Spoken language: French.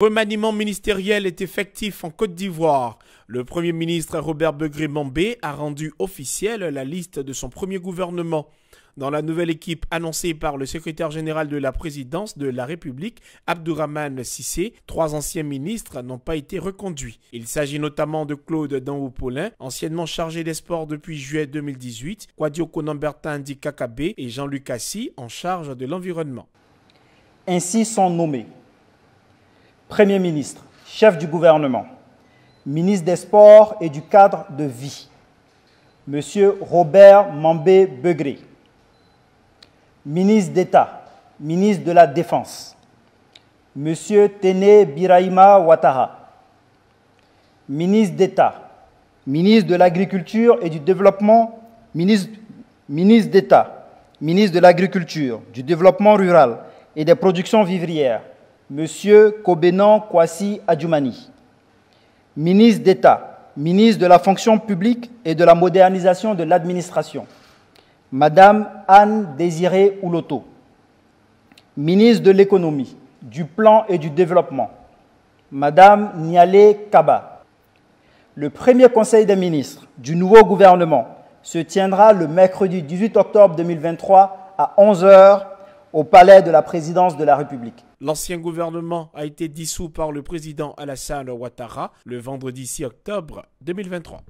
Le Remaniement ministériel est effectif en Côte d'Ivoire. Le Premier ministre Robert Begré Mambé a rendu officielle la liste de son premier gouvernement. Dans la nouvelle équipe annoncée par le secrétaire général de la présidence de la République, Abdourahman Sissé, trois anciens ministres n'ont pas été reconduits. Il s'agit notamment de Claude Danoupolin, anciennement chargé des sports depuis juillet 2018, Kwadio Konambertin Kakabé et Jean-Luc Assi, en charge de l'environnement. Ainsi sont nommés Premier ministre, chef du gouvernement, ministre des Sports et du cadre de vie, Monsieur Robert Mambé Begré, ministre d'État, ministre de la Défense, Monsieur Tene Biraïma Ouattara, ministre d'État, ministre de l'Agriculture et du Développement, ministre d'État, ministre de l'Agriculture, du Développement rural et des productions vivrières, Monsieur Kobénan Kwasi Adjumani, ministre d'État, ministre de la fonction publique et de la modernisation de l'administration, Madame Anne Désirée Ouloto, ministre de l'économie, du plan et du développement, Madame Nialé Kaba. Le premier conseil des ministres du nouveau gouvernement se tiendra le mercredi 18 octobre 2023 à 11h au palais de la présidence de la République. L'ancien gouvernement a été dissous par le président Alassane Ouattara le vendredi 6 octobre 2023.